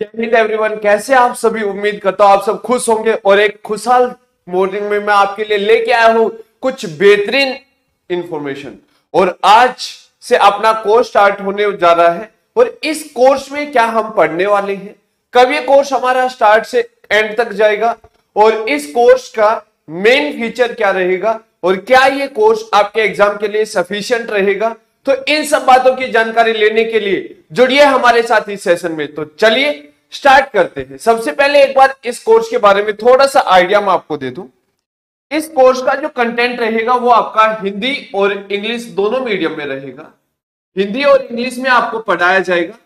जय हिंद एवरीवन कैसे आप सभी उम्मीद करता हूं आप सब खुश होंगे और एक खुशहाल मॉर्निंग में मैं आपके लिए लेके आया हूं कुछ बेहतरीन इंफॉर्मेशन और आज से अपना कोर्स स्टार्ट होने जा रहा है और इस कोर्स में क्या हम पढ़ने वाले हैं कब ये कोर्स हमारा स्टार्ट से एंड तक जाएगा और इस कोर्स का मेन फीचर क्या रहेगा और क्या ये कोर्स आपके एग्जाम के लिए सफिशियंट रहेगा तो इन सब बातों की जानकारी लेने के लिए जुड़िए हमारे साथ इस सेशन में तो चलिए स्टार्ट करते हैं सबसे पहले एक बार इस कोर्स के बारे में थोड़ा सा आइडिया मैं आपको दे दू इस कोर्स का जो कंटेंट रहेगा वो आपका हिंदी और इंग्लिश दोनों मीडियम में रहेगा हिंदी और इंग्लिश में आपको पढ़ाया जाएगा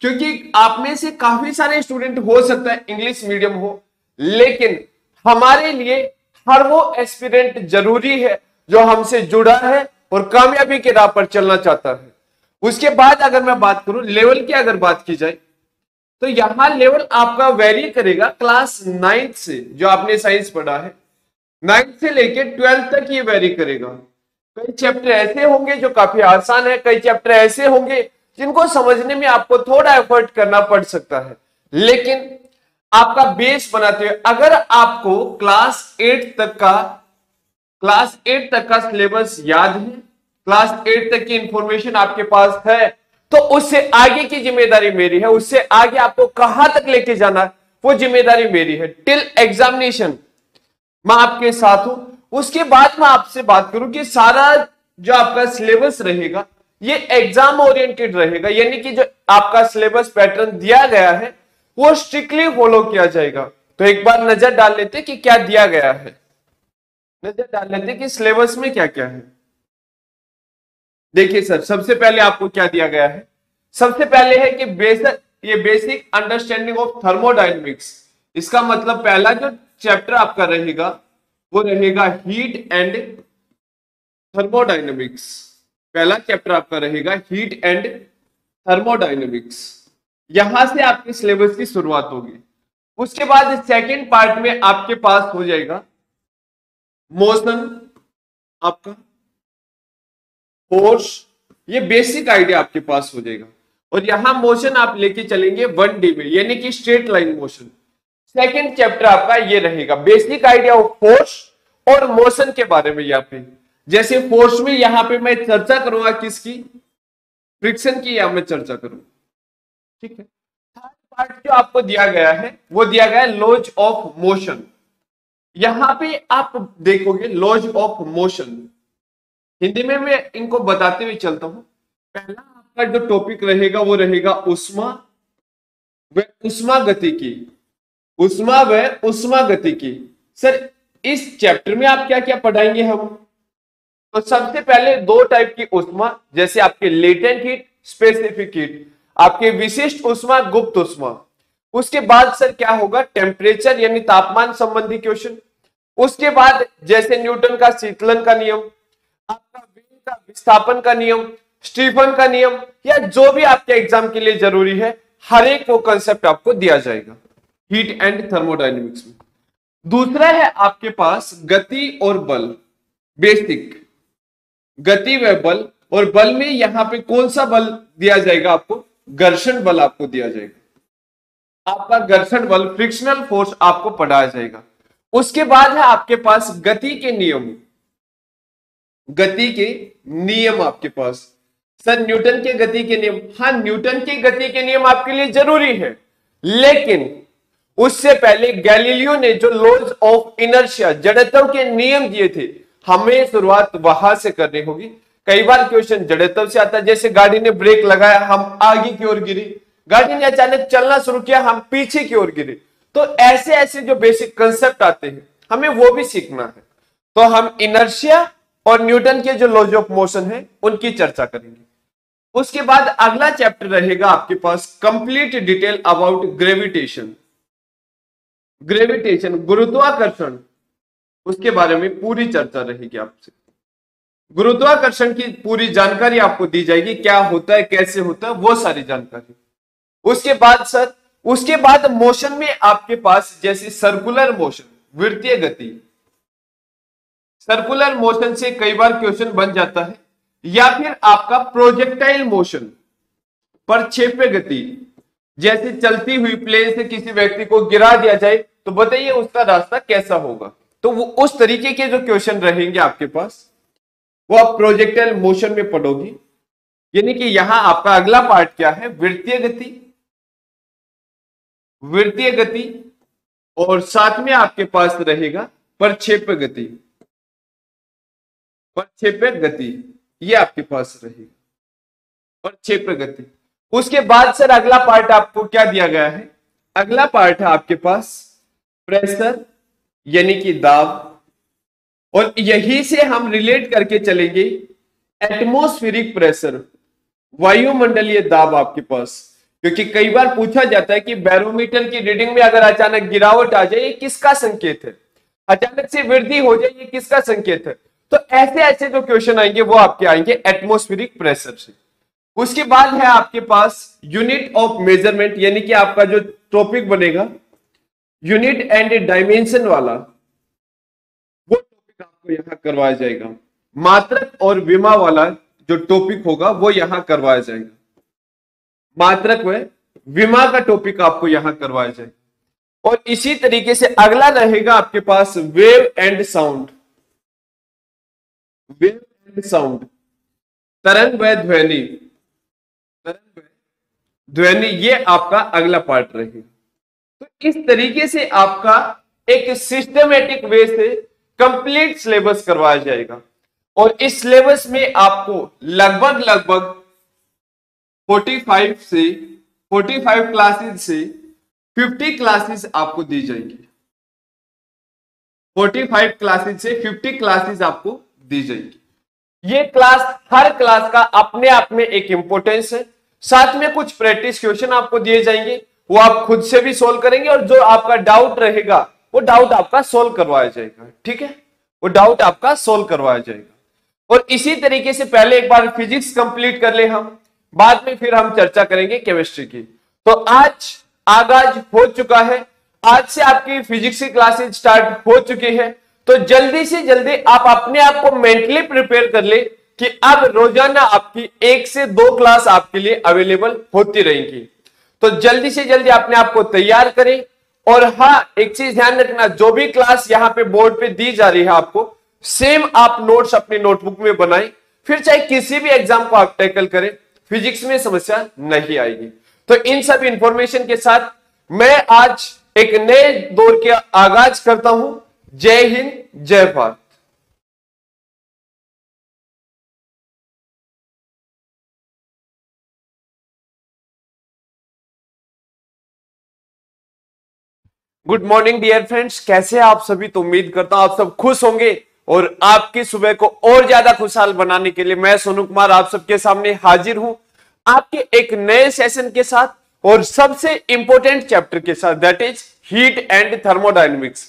क्योंकि आप में से काफी सारे स्टूडेंट हो सकता है इंग्लिश मीडियम हो लेकिन हमारे लिए हर वो एक्सपीरियंट जरूरी है जो हमसे जुड़ा है और कामयाबी के राह पर चलना चाहता है उसके बाद अगर मैं बात करूं लेवल की अगर बात की जाए तो यहां लेवल आपका वेरी करेगा क्लास नाइन्थ से जो आपने साइंस पढ़ा है नाइन्थ से लेकर ट्वेल्थ तक ये वेरी करेगा कई चैप्टर ऐसे होंगे जो काफी आसान है कई चैप्टर ऐसे होंगे जिनको समझने में आपको थोड़ा एफर्ट करना पड़ सकता है लेकिन आपका बेस बनाते हुए अगर आपको क्लास एट तक का क्लास एट तक का सिलेबस याद है क्लास एट तक की इंफॉर्मेशन आपके पास है तो उससे आगे की जिम्मेदारी मेरी है उससे आगे आपको कहां तक लेके जाना वो जिम्मेदारी मेरी है टिल एग्जामिनेशन मैं आपके साथ हूं उसके बाद मैं आपसे बात करूं कि सारा जो आपका सिलेबस रहेगा ये एग्जाम ओरिएंटेड रहेगा यानी कि जो आपका सिलेबस पैटर्न दिया गया है वो स्ट्रिक्टली फॉलो किया जाएगा तो एक बार नजर डाल लेते कि क्या दिया गया है नजर डाल लेते हैं कि सिलेबस में क्या क्या है देखिए सर सबसे पहले आपको क्या दिया गया है सबसे पहले है कि बेसिक ये बेसिक अंडरस्टैंडिंग ऑफ थर्मोडाइनमिक्स इसका मतलब पहला जो चैप्टर आपका रहेगा वो रहेगा हीट एंड थर्मोडाइनमिक्स पहला चैप्टर आपका रहेगा हीट एंड थर्मोडाइनमिक्स यहां से आपके सिलेबस की शुरुआत होगी उसके बाद सेकेंड पार्ट में आपके पास हो जाएगा मोशन आपका फोर्स ये बेसिक आइडिया आपके पास हो जाएगा और यहां मोशन आप लेके चलेंगे वन डी में यानी कि straight line motion second chapter आपका ये रहेगा बेसिक आइडिया ऑफ फोर्स और मोशन के बारे में यहाँ पे जैसे फोर्स में यहां पे मैं चर्चा करूंगा किसकी फ्रिक्शन की यहां मैं चर्चा करूंगा ठीक है थर्ड पार्ट जो आपको दिया गया है वो दिया गया है लॉज ऑफ मोशन यहां पे आप देखोगे लॉज ऑफ मोशन हिंदी में मैं इनको बताते हुए चलता हूं पहला आपका जो टॉपिक रहेगा वो रहेगा उष्मा व उष्मा गति की उष्मा व उष्मा गति की सर इस चैप्टर में आप क्या क्या पढ़ाएंगे हम तो सबसे पहले दो टाइप की उष्मा जैसे आपके लेटेंट हीट स्पेसिफिक हीट आपके विशिष्ट उष्मा गुप्त उष्मा उसके बाद सर क्या होगा टेम्परेचर यानी तापमान संबंधी क्वेश्चन उसके बाद जैसे न्यूटन का शीतलन का नियम आपका वेन का विस्थापन का नियम स्टीफन का नियम या जो भी आपके एग्जाम के लिए जरूरी है हर एक वो कंसेप्ट आपको दिया जाएगा हीट एंड थर्मोडाइनमिक्स में दूसरा है आपके पास गति और बल बेसिक गति व बल और बल में यहां पे कौन सा बल दिया जाएगा आपको घर्षण बल आपको दिया जाएगा आपका घर्षण बल फ्रिक्शनल फोर्स आपको पढ़ाया जाएगा उसके बाद है आपके पास गति के नियम गति के नियम आपके पास सर न्यूटन के गति के नियम हाँ न्यूटन के गति के नियम आपके लिए जरूरी है लेकिन उससे पहले गैलीलियो ने जो लॉज ऑफ इनर्शिया जड़त्व के नियम दिए थे हमें शुरुआत वहां से करनी होगी कई बार क्वेश्चन जड़त्व से आता है जैसे गाड़ी ने ब्रेक लगाया हम आगे की ओर गिरी गाड़ी ने अचानक चलना शुरू किया हम पीछे की ओर गिरे तो ऐसे ऐसे जो बेसिक कंसेप्ट आते हैं हमें वो भी सीखना है तो हम इनर्शिया और न्यूटन के जो लॉज ऑफ मोशन है उनकी चर्चा करेंगे उसके बाद अगला चैप्टर रहेगा आपके पास complete detail about gravitation gravitation गुरुत्वाकर्षण उसके बारे में पूरी चर्चा रहेगी आपसे गुरुत्वाकर्षण की पूरी जानकारी आपको दी जाएगी क्या होता है कैसे होता है वो सारी जानकारी उसके बाद सर उसके बाद मोशन में आपके पास जैसे सर्कुलर मोशन वृत्तीय गति सर्कुलर मोशन से कई बार क्वेश्चन बन जाता है या फिर आपका प्रोजेक्टाइल मोशन परक्षेप्य गति जैसे चलती हुई प्लेन से किसी व्यक्ति को गिरा दिया जाए तो बताइए उसका रास्ता कैसा होगा तो वो उस तरीके के जो क्वेश्चन रहेंगे आपके पास वो आप प्रोजेक्टाइल मोशन में पढ़ोगे यानी कि यहां आपका अगला पार्ट क्या है वृत्तीय गति वृत्तीय गति और साथ में आपके पास रहेगा परक्षेप गति परक्षेप गति ये आपके पास रहेगा परक्षेप गति उसके बाद सर अगला पार्ट आपको क्या दिया गया है अगला पार्ट है आपके पास प्रेशर यानी कि दाब और यही से हम रिलेट करके चलेंगे एटमोस्फेरिक प्रेशर वायुमंडलीय दाब आपके पास क्योंकि कई बार पूछा जाता है कि बैरोमीटर की रीडिंग में अगर अचानक गिरावट आ जाए ये किसका संकेत है अचानक से वृद्धि हो जाए ये किसका संकेत है तो ऐसे ऐसे जो क्वेश्चन आएंगे वो आपके आएंगे एटमोस्फेरिक प्रेशर से उसके बाद है आपके पास यूनिट ऑफ मेजरमेंट यानी कि आपका जो टॉपिक बनेगा यूनिट एंड डायमेंशन वाला वो टॉपिक आपको यहां करवाया जाएगा मात्रक और बीमा वाला जो टॉपिक होगा वो यहां करवाया जाएगा मात्रक में विमा का टॉपिक आपको यहां करवाया जाए और इसी तरीके से अगला रहेगा आपके पास wave and sound wave and sound तरंग व ध्वनि तरंग व ध्वनि ये आपका अगला पार्ट रहेगा तो इस तरीके से आपका एक सिस्टमेटिक वे से कंप्लीट सिलेबस करवाया जाएगा और इस सिलेबस में आपको लगभग लगभग 45 से 45 क्लासेस से 50 क्लासेस आपको दी जाएंगी 45 क्लासेस से 50 क्लासेस आपको दी जाएंगी ये क्लास हर क्लास का अपने आप में एक इंपोर्टेंस है साथ में कुछ प्रैक्टिस क्वेश्चन आपको दिए जाएंगे वो आप खुद से भी सोल्व करेंगे और जो आपका डाउट रहेगा वो डाउट आपका सोल्व करवाया जाएगा ठीक है वो डाउट आपका सोल्व करवाया जाएगा और इसी तरीके से पहले एक बार फिजिक्स कंप्लीट कर ले हम बाद में फिर हम चर्चा करेंगे केमिस्ट्री की तो आज आगाज हो चुका है आज से आपकी फिजिक्स की क्लासेज स्टार्ट हो चुकी है तो जल्दी से जल्दी आप अपने आप को मेंटली प्रिपेयर कर ले कि अब रोजाना आपकी एक से दो क्लास आपके लिए अवेलेबल होती रहेंगी तो जल्दी से जल्दी अपने आप को तैयार करें और हाँ एक चीज ध्यान रखना जो भी क्लास यहाँ पे बोर्ड पे दी जा रही है आपको सेम आप नोट्स अपने नोटबुक में बनाएं फिर चाहे किसी भी एग्जाम को आप टैकल करें फिजिक्स में समस्या नहीं आएगी तो इन सब इंफॉर्मेशन के साथ मैं आज एक नए दौर के आगाज करता हूं जय हिंद जय Bharat good morning dear friends कैसे आप सभी तो उम्मीद करता हूं आप सब खुश होंगे और आपकी सुबह को और ज्यादा खुशहाल बनाने के लिए मैं सोनू कुमार आप सबके सामने हाजिर हूं आपके एक नए सेशन के साथ और सबसे इंपॉर्टेंट चैप्टर के साथ that is heat and thermodynamics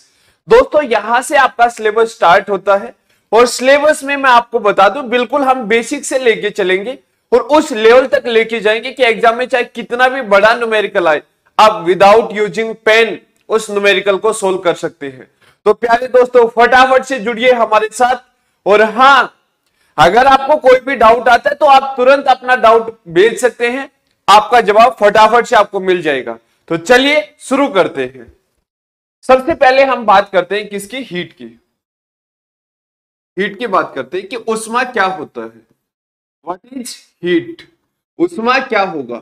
दोस्तों यहां से आपका सिलेबस स्टार्ट होता है और सिलेबस में मैं आपको बता दूं बिल्कुल हम बेसिक से लेके चलेंगे और उस लेवल तक लेके जाएंगे कि एग्जाम में चाहे कितना भी बड़ा न्यूमेरिकल आए आप विदाउट यूजिंग पेन उस न्यूमेरिकल को सोल्व कर सकते हैं तो प्यारे दोस्तों फटाफट से जुड़िए हमारे साथ और हाँ अगर आपको कोई भी डाउट आता है तो आप तुरंत अपना डाउट भेज सकते हैं आपका जवाब फटाफट से आपको मिल जाएगा तो चलिए शुरू करते हैं सबसे पहले हम बात करते हैं किसकी हीट की हीट की बात करते हैं कि उष्मा क्या होता है व्हाट इज हीट उष्मा क्या होगा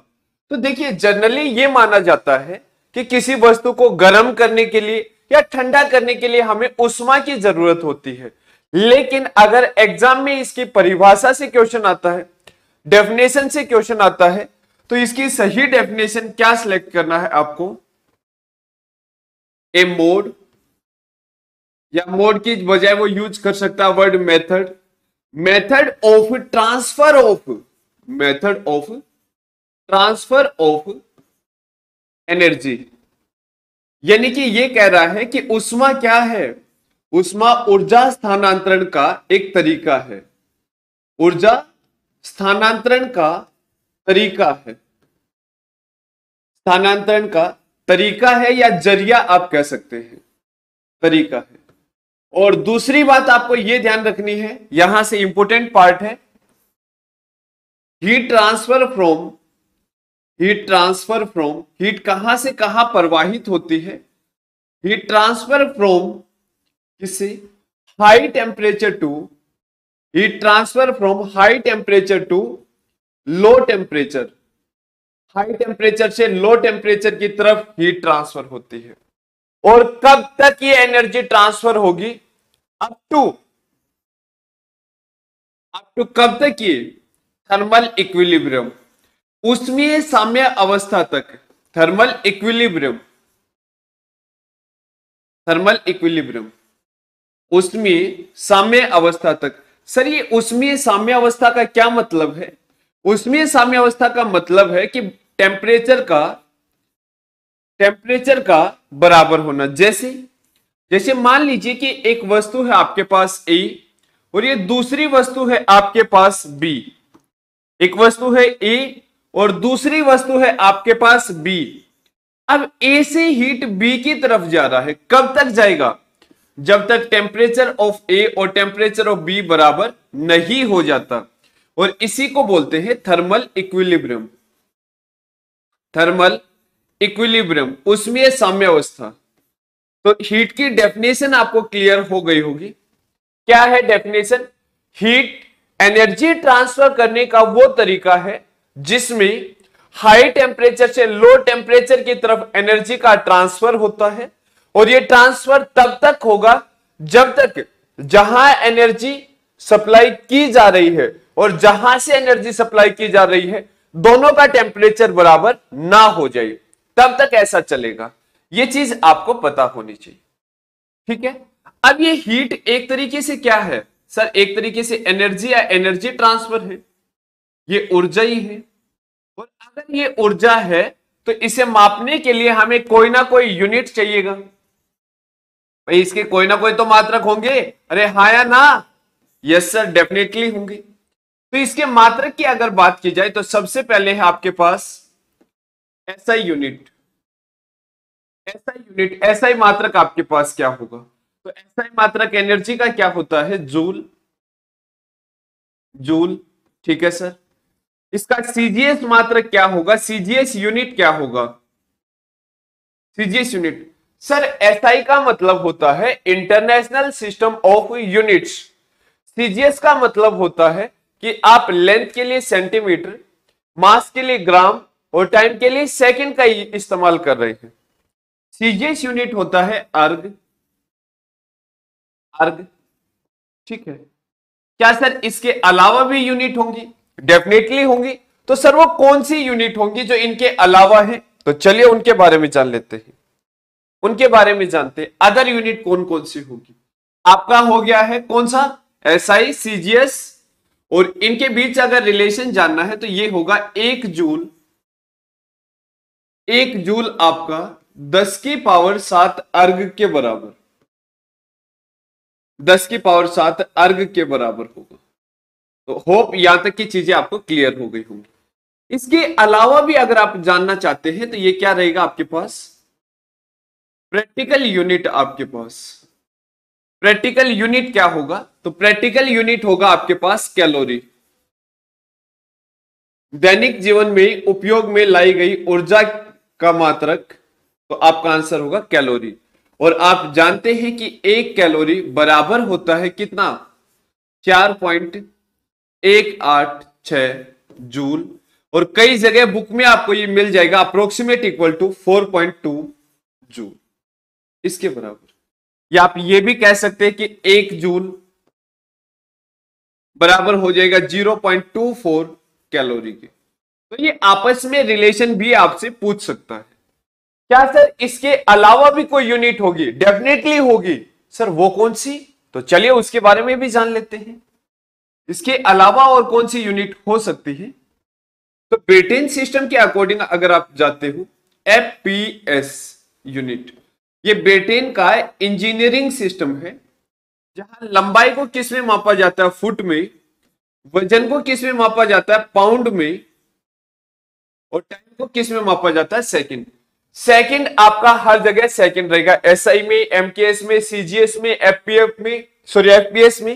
तो देखिए जनरली ये माना जाता है कि किसी वस्तु को गर्म करने के लिए या ठंडा करने के लिए हमें उष्मा की जरूरत होती है लेकिन अगर एग्जाम में इसकी परिभाषा से क्वेश्चन आता है डेफिनेशन से क्वेश्चन आता है तो इसकी सही डेफिनेशन क्या सिलेक्ट करना है आपको ए मोड या मोड की बजाय वो यूज कर सकता है word method method of transfer of method of transfer of energy यानी कि यह कह रहा है कि उष्मा क्या है उष्मा ऊर्जा स्थानांतरण का एक तरीका है ऊर्जा स्थानांतरण का तरीका है स्थानांतरण का तरीका है या जरिया आप कह सकते हैं तरीका है और दूसरी बात आपको यह ध्यान रखनी है यहां से इंपोर्टेंट पार्ट है heat transfer from heat transfer from heat कहां से कहां प्रवाहित होती है हीट ट्रांसफर फ्रॉम किसे high temperature to heat transfer from high temperature to low temperature high temperature से लो टेम्परेचर की तरफ हीट ट्रांसफर होती है और कब तक ये एनर्जी ट्रांसफर होगी अप टू अप टू कब तक ये थर्मल इक्विलिब्रियम उसमें साम्य अवस्था तक थर्मल इक्विलिब्रियम थर्मल इक्विलिब्रियम उसमें साम्य अवस्था तक सर ये उसमें साम्य अवस्था का क्या मतलब है उसमें साम्य अवस्था का मतलब है कि टेम्परेचर का टेम्परेचर का बराबर होना जैसे जैसे मान लीजिए कि एक वस्तु है आपके पास ए और ये दूसरी वस्तु है आपके पास बी एक वस्तु है ए और दूसरी वस्तु है आपके पास बी अब ए से हीट बी की तरफ जा रहा है कब तक जाएगा जब तक टेम्परेचर ऑफ ए और टेम्परेचर ऑफ बी बराबर नहीं हो जाता और इसी को बोलते हैं थर्मल इक्विलिब्रियम थर्मल इक्विलिब्रियम उसमें साम्यावस्था तो हीट की डेफिनेशन आपको क्लियर हो गई होगी क्या है डेफिनेशन हीट एनर्जी ट्रांसफर करने का वो तरीका है जिसमें हाई टेम्परेचर से लो टेम्परेचर की तरफ एनर्जी का ट्रांसफर होता है और ये ट्रांसफर तब तक होगा जब तक जहां एनर्जी सप्लाई की जा रही है और जहां से एनर्जी सप्लाई की जा रही है दोनों का टेम्परेचर बराबर ना हो जाए तब तक ऐसा चलेगा ये चीज आपको पता होनी चाहिए ठीक है अब ये हीट एक तरीके से क्या है सर एक तरीके से एनर्जी या एनर्जी ट्रांसफर है ये ऊर्जा ही है और अगर ये ऊर्जा है तो इसे मापने के लिए हमें कोई ना कोई यूनिट चाहिएगा भाई इसके कोई ना कोई तो मात्रक होंगे अरे हा या ना यस सर डेफिनेटली होंगे तो इसके मात्रक की अगर बात की जाए तो सबसे पहले है आपके पास ऐसा यूनिट ऐसा यूनिट ऐसा ही मात्रक आपके पास क्या होगा तो ऐसा ही मात्रक एनर्जी का क्या होता है जूल जूल ठीक है सर इसका सीजीएस मात्र क्या होगा सीजीएस यूनिट क्या होगा सीजीएस यूनिट सर एसआई का मतलब होता है international system of units CGS का मतलब होता है कि आप लेंथ के लिए सेंटीमीटर मास के लिए ग्राम और टाइम के लिए सेकंड का इस्तेमाल कर रहे हैं सीजीएस यूनिट होता है अर्ग अर्ग ठीक है क्या सर इसके अलावा भी यूनिट होंगी डेफिनेटली होंगी तो सर वो कौन सी यूनिट होंगी जो इनके अलावा है तो चलिए उनके बारे में जान लेते हैं उनके बारे में जानते हैं अदर यूनिट कौन कौन सी होगी आपका हो गया है कौन सा S I C G S और इनके बीच अगर रिलेशन जानना है तो ये होगा एक जूल एक जूल आपका दस की पावर सात अर्ग के बराबर दस की पावर सात अर्ग के बराबर होगा तो होप यहां तक की चीजें आपको क्लियर हो गई होंगी इसके अलावा भी अगर आप जानना चाहते हैं तो ये क्या रहेगा आपके पास प्रैक्टिकल यूनिट आपके पास प्रैक्टिकल यूनिट क्या होगा तो प्रैक्टिकल यूनिट होगा आपके पास कैलोरी दैनिक जीवन में उपयोग में लाई गई ऊर्जा का मात्रक तो आपका आंसर होगा कैलोरी और आप जानते हैं कि एक कैलोरी बराबर होता है कितना चार पॉइंट एक आठ छ जूल और कई जगह बुक में आपको ये मिल जाएगा approximate equal to four point two joule इसके बराबर या आप ये भी कह सकते हैं कि एक जूल बराबर हो जाएगा zero point two four calorie के तो ये आपस में रिलेशन भी आपसे पूछ सकता है क्या सर इसके अलावा भी कोई यूनिट होगी डेफिनेटली होगी सर वो कौन सी तो चलिए उसके बारे में भी जान लेते हैं इसके अलावा और कौन सी यूनिट हो सकती है तो ब्रिटेन सिस्टम के अकॉर्डिंग अगर आप जाते हो एस यूनिट ये ब्रिटेन का इंजीनियरिंग सिस्टम है जहां लंबाई को किस में मापा जाता है फुट में वजन को किस में मापा जाता है पाउंड में और टाइम को किस में मापा जाता है सेकंड सेकंड आपका हर जगह सेकंड रहेगा एसआई में एमकेएस में सीजीएस में एफपीएफ में सॉरी एफपीएस में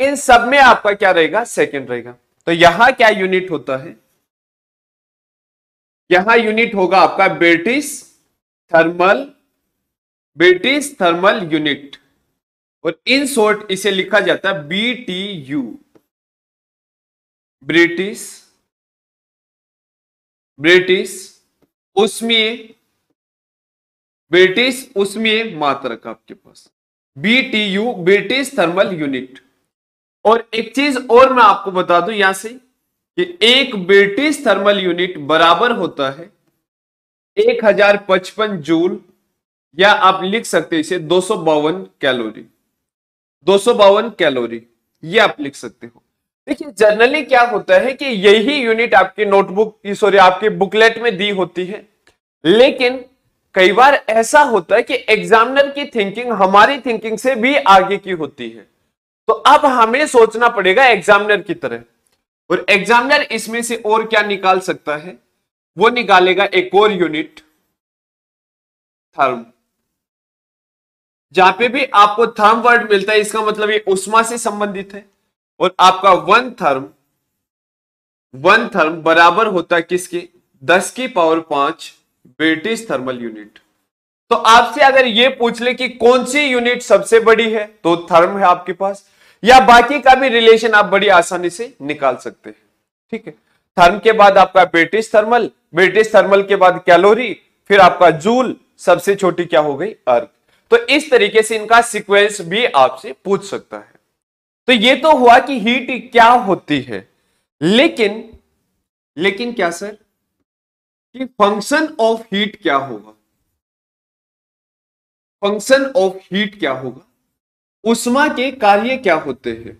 इन सब में आपका क्या रहेगा सेकेंड रहेगा तो यहां क्या यूनिट होता है यहां यूनिट होगा आपका British thermal British thermal unit और इन शॉर्ट इसे लिखा जाता है B T U British British उसमें ब्रिटिश मात्र मात्रक आपके पास B T U British thermal unit और एक चीज और मैं आपको बता दूं यहां से कि एक ब्रिटिश थर्मल यूनिट बराबर होता है एक हजार पचपन जूल या आप लिख सकते इसे दो सौ बावन कैलोरी दो सौ बावन कैलोरी ये आप लिख सकते हो देखिए जनरली क्या होता है कि यही यूनिट आपके नोटबुक सॉरी आपके बुकलेट में दी होती है लेकिन कई बार ऐसा होता है कि एग्जामिनर की थिंकिंग हमारी थिंकिंग से भी आगे की होती है तो अब हमें सोचना पड़ेगा एग्जामिनर की तरह और एग्जामिनर इसमें से और क्या निकाल सकता है वो निकालेगा एक और यूनिट थर्म जहां पे भी आपको थर्म वर्ड मिलता है इसका मतलब ये उष्मा से संबंधित है और आपका वन थर्म वन थर्म बराबर होता है किसके दस की पावर पांच ब्रिटिश थर्मल यूनिट तो आपसे अगर ये पूछ ले कि कौन सी यूनिट सबसे बड़ी है तो थर्म है आपके पास या बाकी का भी रिलेशन आप बड़ी आसानी से निकाल सकते हैं ठीक है थर्म के बाद आपका ब्रिटिश थर्मल ब्रिटिश थर्मल के बाद कैलोरी फिर आपका जूल सबसे छोटी क्या हो गई अर्थ तो इस तरीके से इनका सिक्वेंस भी आपसे पूछ सकता है तो ये तो हुआ कि हीट क्या होती है लेकिन लेकिन क्या सर कि फंक्शन ऑफ हीट क्या होगा फंक्शन ऑफ हीट क्या होगा उष्मा के कार्य क्या होते हैं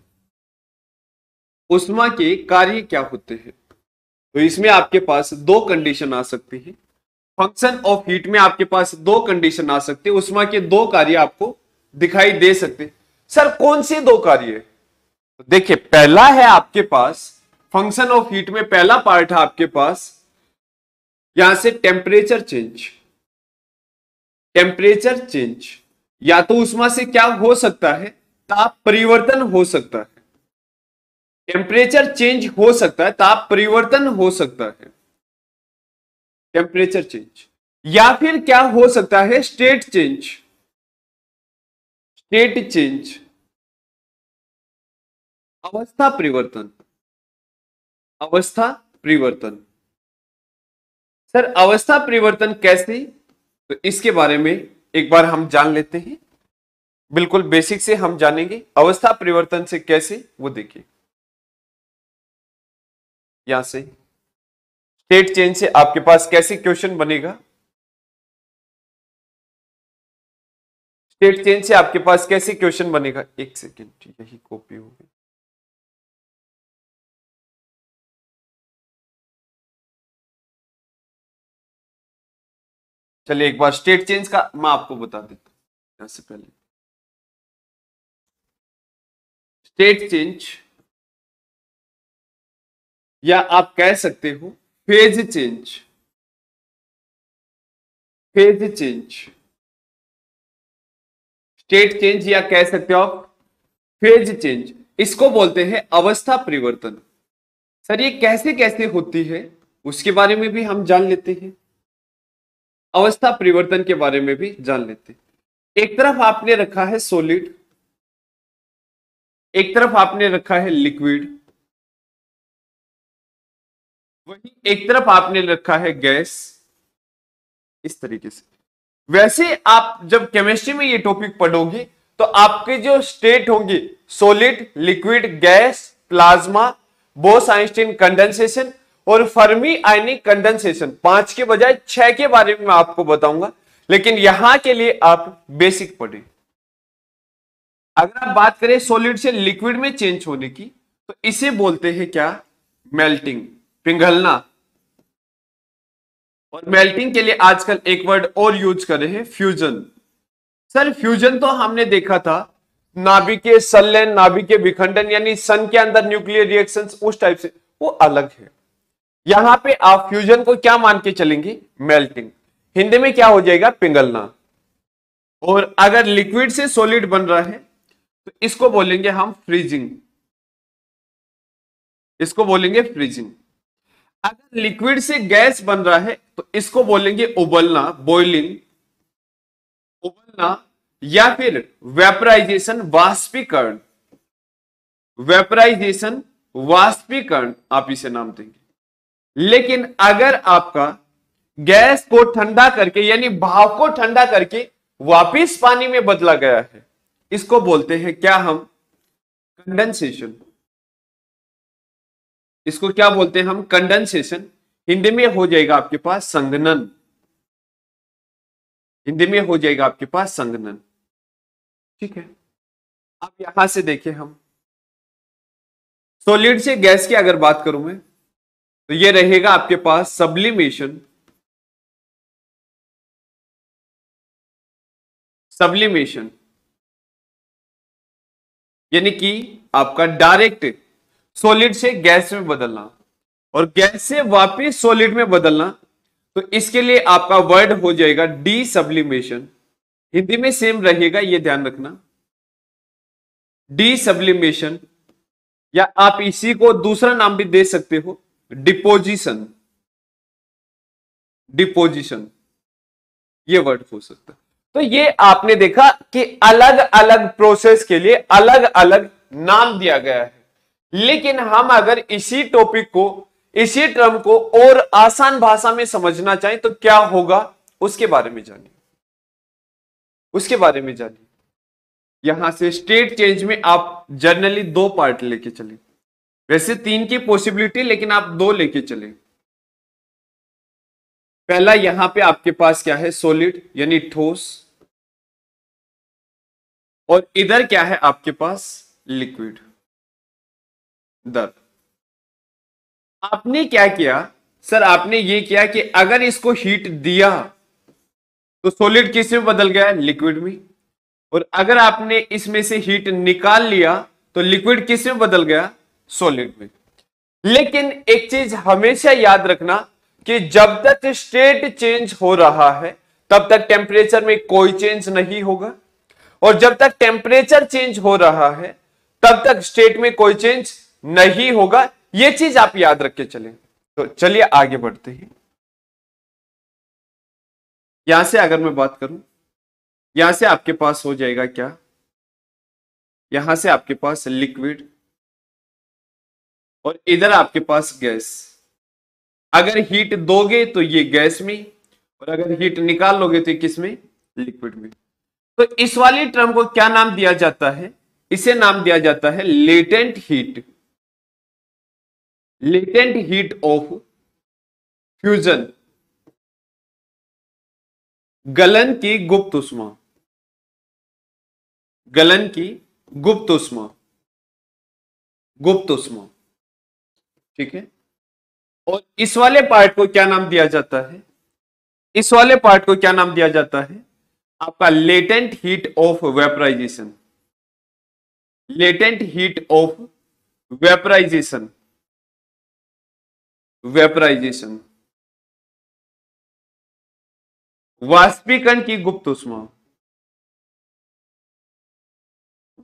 उष्मा के कार्य क्या होते हैं तो इसमें आपके पास दो कंडीशन आ सकती है फंक्शन ऑफ हीट में आपके पास दो कंडीशन आ सकते हैं उष्मा के दो कार्य आपको दिखाई दे सकते सर कौन से दो कार्य देखिए पहला है आपके पास फंक्शन ऑफ हीट में पहला पार्ट है आपके पास यहां से टेम्परेचर चेंज टेम्परेचर चेंज या तो उष्मा से क्या हो सकता है ताप परिवर्तन हो सकता है टेम्परेचर चेंज हो सकता है ताप परिवर्तन हो सकता है टेम्परेचर चेंज या फिर क्या हो सकता है स्टेट चेंज स्टेट चेंज अवस्था परिवर्तन अवस्था परिवर्तन सर अवस्था परिवर्तन कैसे तो इसके बारे में एक बार हम जान लेते हैं बिल्कुल बेसिक से हम जानेंगे अवस्था परिवर्तन से कैसे वो देखिए यहां से स्टेट चेंज से आपके पास कैसे क्वेश्चन बनेगा स्टेट चेंज से आपके पास कैसे क्वेश्चन बनेगा एक सेकेंड यही कॉपी हो गई चलिए एक बार स्टेट चेंज का मैं आपको बता देता हूं यहां से पहले स्टेट चेंज या आप कह सकते हो phase change phase change state change या कह सकते हो आप फेज चेंज इसको बोलते हैं अवस्था परिवर्तन सर ये कैसे कैसे होती है उसके बारे में भी हम जान लेते हैं अवस्था परिवर्तन के बारे में भी जान लेते हैं एक तरफ आपने रखा है सोलिड एक तरफ आपने रखा है लिक्विड वही एक तरफ आपने रखा है गैस इस तरीके से वैसे आप जब केमिस्ट्री में ये टॉपिक पढ़ोगे तो आपके जो स्टेट होंगे solid liquid gas plasma Bose Einstein condensation और फर्मी आयनिक कंडेंसेशन पांच के बजाय छह के बारे में आपको बताऊंगा लेकिन यहां के लिए आप बेसिक पढ़े अगर आप बात करें सॉलिड से लिक्विड में चेंज होने की तो इसे बोलते हैं क्या मेल्टिंग पिंगलना और मेल्टिंग के लिए आजकल एक वर्ड और यूज कर रहे हैं फ्यूजन सर फ्यूजन तो हमने देखा था नाभिकीय नाभिक के विखंडन यानी सन के अंदर न्यूक्लियर रिएक्शंस उस टाइप से वो अलग है यहां पे आप फ्यूजन को क्या मान के चलेंगे मेल्टिंग हिंदी में क्या हो जाएगा पिंगलना और अगर लिक्विड से सॉलिड बन रहा है तो इसको बोलेंगे हम फ्रीजिंग इसको बोलेंगे फ्रीजिंग अगर लिक्विड से गैस बन रहा है तो इसको बोलेंगे उबलना बॉइलिंग उबलना या फिर वेपराइजेशन वाष्पीकरण वेपराइजेशन वाष्पीकरण आप इसे नाम देंगे लेकिन अगर आपका गैस को ठंडा करके यानी भाव को ठंडा करके वापिस पानी में बदला गया है इसको बोलते हैं क्या हम कंडेंसेशन इसको क्या बोलते हैं हम कंडेंसेशन हिंदी में हो जाएगा आपके पास संगनन हिंदी में हो जाएगा आपके पास संगनन ठीक है अब यहां से देखें हम सोलिड से गैस की अगर बात करूं मैं तो ये रहेगा आपके पास सब्लिमेशन सब्लिमेशन यानी कि आपका डायरेक्ट सॉलिड से गैस में बदलना और गैस से वापस सॉलिड में बदलना तो इसके लिए आपका वर्ड हो जाएगा डी सब्लिमेशन हिंदी में सेम रहेगा ये ध्यान रखना डी सब्लिमेशन या आप इसी को दूसरा नाम भी दे सकते हो डिपोजिशन डिपोजिशन ये वर्ड हो सकता है तो ये आपने देखा कि अलग अलग प्रोसेस के लिए अलग अलग नाम दिया गया है लेकिन हम अगर इसी टॉपिक को इसी टर्म को और आसान भाषा में समझना चाहें तो क्या होगा उसके बारे में जानिए उसके बारे में जानिए यहां से स्टेट चेंज में आप जनरली दो पार्ट लेके चलिए वैसे तीन की पॉसिबिलिटी लेकिन आप दो लेके चले पहला यहां पे आपके पास क्या है सॉलिड यानी ठोस और इधर क्या है आपके पास लिक्विड दर आपने क्या किया सर आपने ये किया कि अगर इसको हीट दिया तो सॉलिड किस में बदल गया लिक्विड में और अगर आपने इसमें से हीट निकाल लिया तो लिक्विड किस में बदल गया सॉलिड में लेकिन एक चीज हमेशा याद रखना कि जब तक स्टेट चेंज हो रहा है तब तक टेम्परेचर में कोई चेंज नहीं होगा और जब तक टेम्परेचर चेंज हो रहा है तब तक स्टेट में कोई चेंज नहीं होगा ये चीज आप याद रख के चले तो चलिए आगे बढ़ते हैं यहां से अगर मैं बात करूं यहां से आपके पास हो जाएगा क्या यहां से आपके पास लिक्विड और इधर आपके पास गैस अगर हीट दोगे तो ये गैस में और अगर हीट निकाल लोगे तो किस में लिक्विड में तो इस वाली टर्म को क्या नाम दिया जाता है इसे नाम दिया जाता है latent heat latent heat of fusion गलन की गुप्त उष्मा गलन की गुप्त उष्मा गुप्त उष्मा ठीक है और इस वाले पार्ट को क्या नाम दिया जाता है इस वाले पार्ट को क्या नाम दिया जाता है आपका latent heat of vaporization latent heat of vaporization vaporization वाष्पीकरण की गुप्त उष्मा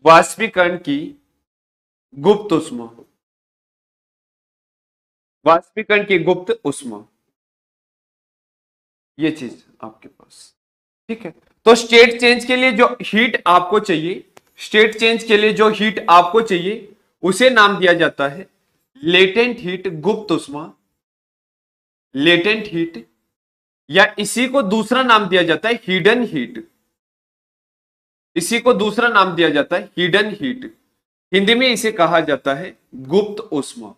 वाष्पीकरण की गुप्त उष्मा वाष्पीकरण की गुप्त उष्मा ये चीज आपके पास ठीक है तो स्टेट चेंज के लिए जो हीट आपको चाहिए स्टेट चेंज के लिए जो हीट आपको चाहिए उसे नाम दिया जाता है लेटेंट हीट गुप्त उष्मा लेटेंट हीट या इसी को दूसरा नाम दिया जाता है हिडन हीट इसी को दूसरा नाम दिया जाता है हिडन हीट हिंदी में इसे कहा जाता है गुप्त उष्मा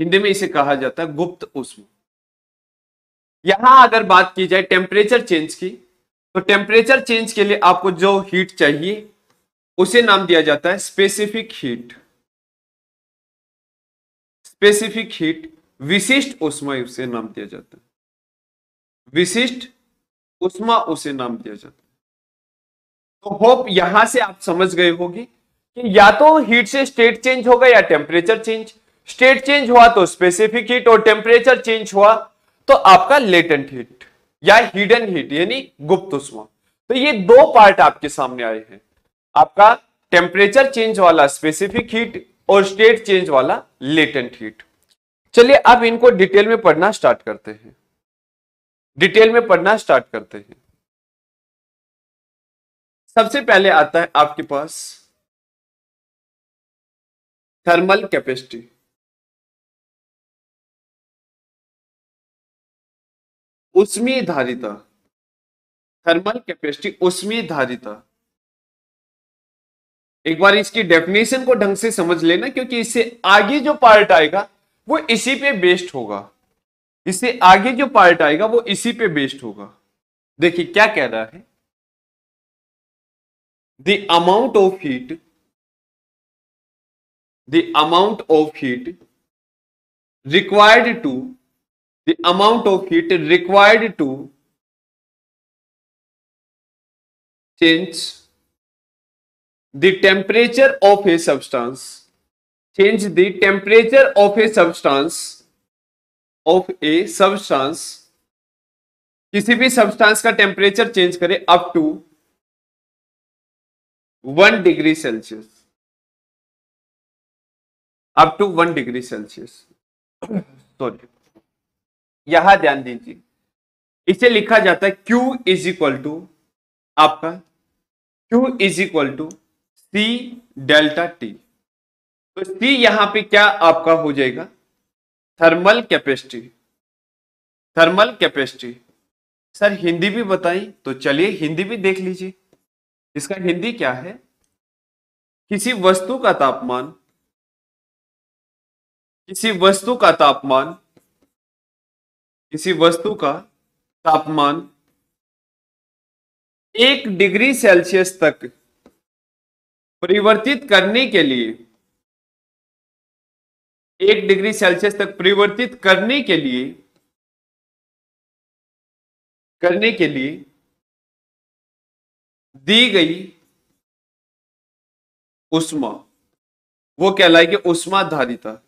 हिंदी में इसे कहा जाता है गुप्त उष्मा यहां अगर बात की जाए टेम्परेचर चेंज की तो टेम्परेचर चेंज के लिए आपको जो हीट चाहिए उसे नाम दिया जाता है स्पेसिफिक हीट स्पेसिफिक हीट विशिष्ट उष्मा उसे नाम दिया जाता है विशिष्ट उष्मा उसे नाम दिया जाता है तो होप यहां से आप समझ गए होगी कि या तो हीट से स्टेट चेंज होगा या टेम्परेचर चेंज स्टेट चेंज हुआ तो स्पेसिफिक हीट और टेम्परेचर चेंज हुआ तो आपका लेटेंट हीट या हिडन हीट यानी गुप्त उष्मा तो ये दो पार्ट आपके सामने आए हैं आपका टेम्परेचर चेंज वाला स्पेसिफिक हीट और स्टेट चेंज वाला लेटेंट हीट चलिए अब इनको डिटेल में पढ़ना स्टार्ट करते हैं डिटेल में पढ़ना स्टार्ट करते हैं सबसे पहले आता है आपके पास थर्मल कैपेसिटी उसमी धारिता थर्मल कैपेसिटी उसमी धारिता एक बार इसकी डेफिनेशन को ढंग से समझ लेना क्योंकि इससे आगे जो पार्ट आएगा वो इसी पे बेस्ड होगा इससे आगे जो पार्ट आएगा वो इसी पे बेस्ड होगा देखिए क्या कह रहा है the amount of heat the amount of heat required to the amount of heat required to change the temperature of a substance change the temperature of a substance of a substance किसी भी substance का temperature change करे up to one degree Celsius up to one degree Celsius sorry यहां ध्यान दीजिए इसे लिखा जाता है क्यू इज इक्वल टू आपका Q is equal to C delta T तो सी यहां पे क्या आपका हो जाएगा thermal capacity thermal capacity sir Hindi भी बताई तो चलिए हिंदी भी देख लीजिए इसका हिंदी क्या है किसी वस्तु का तापमान किसी वस्तु का तापमान किसी वस्तु का तापमान एक डिग्री सेल्सियस तक परिवर्तित करने के लिए एक डिग्री सेल्सियस तक परिवर्तित करने के लिए करने के लिए दी गई उष्मा वो कहलाएगी उष्मा धारिता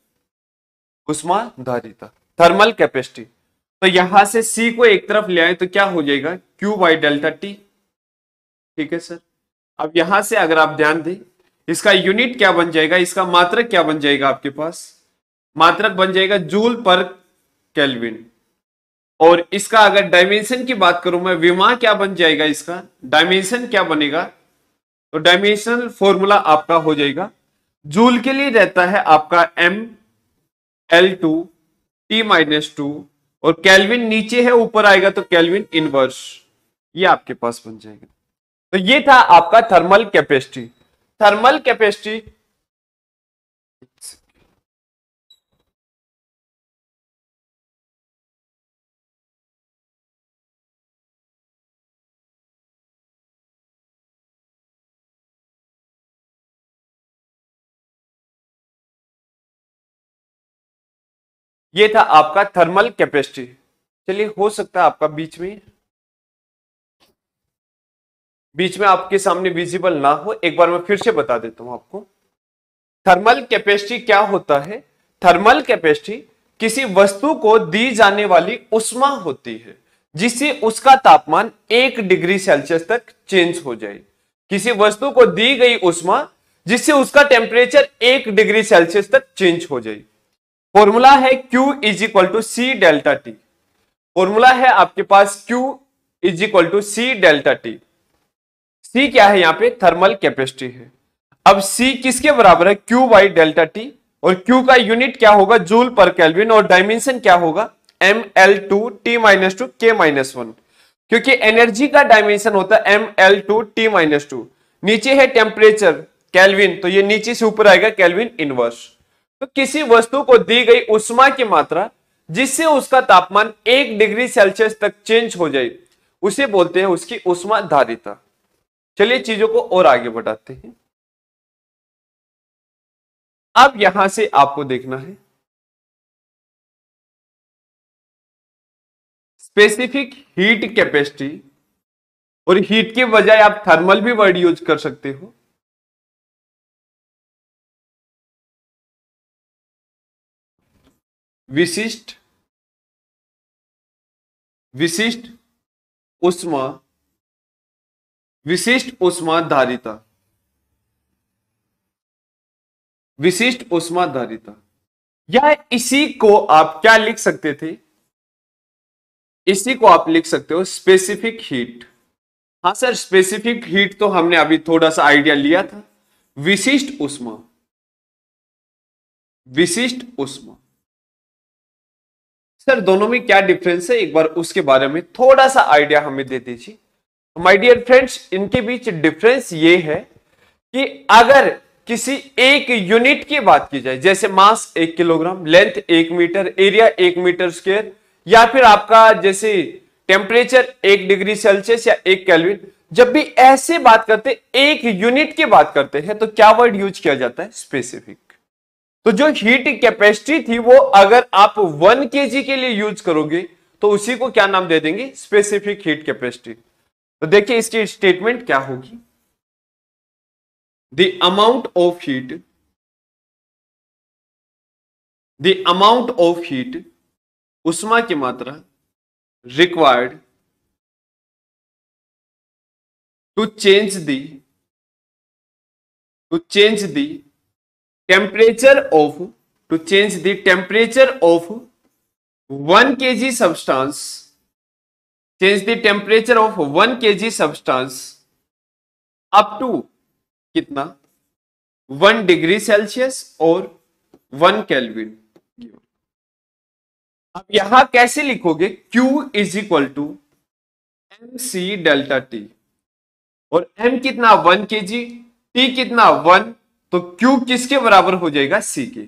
थर्मल कैपेसिटी तो यहां से सी को एक तरफ ले आए तो क्या हो जाएगा क्यू बाई डेल्टा टी ठीक है सर अब यहां से अगर आप ध्यान दें इसका यूनिट क्या बन जाएगा इसका मात्रक क्या बन जाएगा आपके पास मात्रक बन जाएगा जूल पर केल्विन और इसका अगर डायमेंशन की बात करूं मैं विमा क्या बन जाएगा इसका डायमेंशन क्या बनेगा तो डायमेंशनल फॉर्मूला आपका हो जाएगा जूल के लिए रहता है आपका M L two T minus two और कैलविन नीचे है ऊपर आएगा तो कैलविन इनवर्स ये आपके पास बन जाएगा तो ये था आपका थर्मल कैपेसिटी थर्मल कैपेसिटी ये था आपका थर्मल कैपेसिटी चलिए हो सकता है आपका बीच में बीच में आपके सामने विजिबल ना हो एक बार मैं फिर से बता देता हूं आपको थर्मल कैपेसिटी क्या होता है थर्मल कैपेसिटी किसी वस्तु को दी जाने वाली उष्मा होती है जिससे उसका तापमान एक डिग्री सेल्सियस तक चेंज हो जाए किसी वस्तु को दी गई उष्मा जिससे उसका टेम्परेचर एक डिग्री सेल्सियस तक चेंज हो जाए फॉर्मूला है Q is equal to C delta T formula है आपके पास Q is equal to C delta T C क्या है यहाँ पे थर्मल कैपेसिटी है अब सी किसके बराबर है Q बाई डेल्टा टी और Q का यूनिट क्या होगा जूल पर कैलविन और डायमेंशन क्या होगा M L two T minus two के माइनस वन क्योंकि एनर्जी का डायमेंशन होता है M L two T minus two नीचे है टेम्परेचर कैलविन तो ये नीचे से ऊपर आएगा कैलविन इनवर्स तो किसी वस्तु को दी गई उष्मा की मात्रा जिससे उसका तापमान एक डिग्री सेल्सियस तक चेंज हो जाए उसे बोलते हैं उसकी उष्मा धारिता चलिए चीजों को और आगे बढ़ाते हैं अब यहां से आपको देखना है स्पेसिफिक हीट कैपेसिटी और हीट के बजाय आप थर्मल भी वर्ड यूज कर सकते हो विशिष्ट विशिष्ट उष्मा विशिष्ट उष्मा धारिता विशिष्ट उष्मा धारिता या इसी को आप क्या लिख सकते थे इसी को आप लिख सकते हो स्पेसिफिक हीट हाँ सर स्पेसिफिक हीट तो हमने अभी थोड़ा सा आइडिया लिया था विशिष्ट उष्मा विशिष्ट उष्मा सर दोनों में क्या डिफरेंस है एक बार उसके बारे में थोड़ा सा आइडिया हमें दे दीजिए माय डियर फ्रेंड्स इनके बीच डिफरेंस ये है कि अगर किसी एक यूनिट की बात की जाए जैसे मास एक किलोग्राम लेंथ एक मीटर एरिया एक मीटर स्क्वेयर या फिर आपका जैसे टेम्परेचर एक डिग्री सेल्सियस या एक कैलविन जब भी ऐसे बात करते एक यूनिट की बात करते हैं तो क्या वर्ड यूज किया जाता है स्पेसिफिक तो जो हीट कैपेसिटी थी वो अगर आप वन के के लिए यूज करोगे तो उसी को क्या नाम दे देंगे स्पेसिफिक हीट कैपेसिटी तो देखिए इसकी स्टेटमेंट क्या होगी the amount of heat the amount of heat उष्मा की मात्रा required to change the to change the temperature of to change the temperature of one K G substance change the temperature of one K G substance up to कितना one degree Celsius और one kelvin अब यहां कैसे लिखोगे Q is equal to M C delta T और M कितना one K G T कितना one तो Q किसके बराबर हो जाएगा C के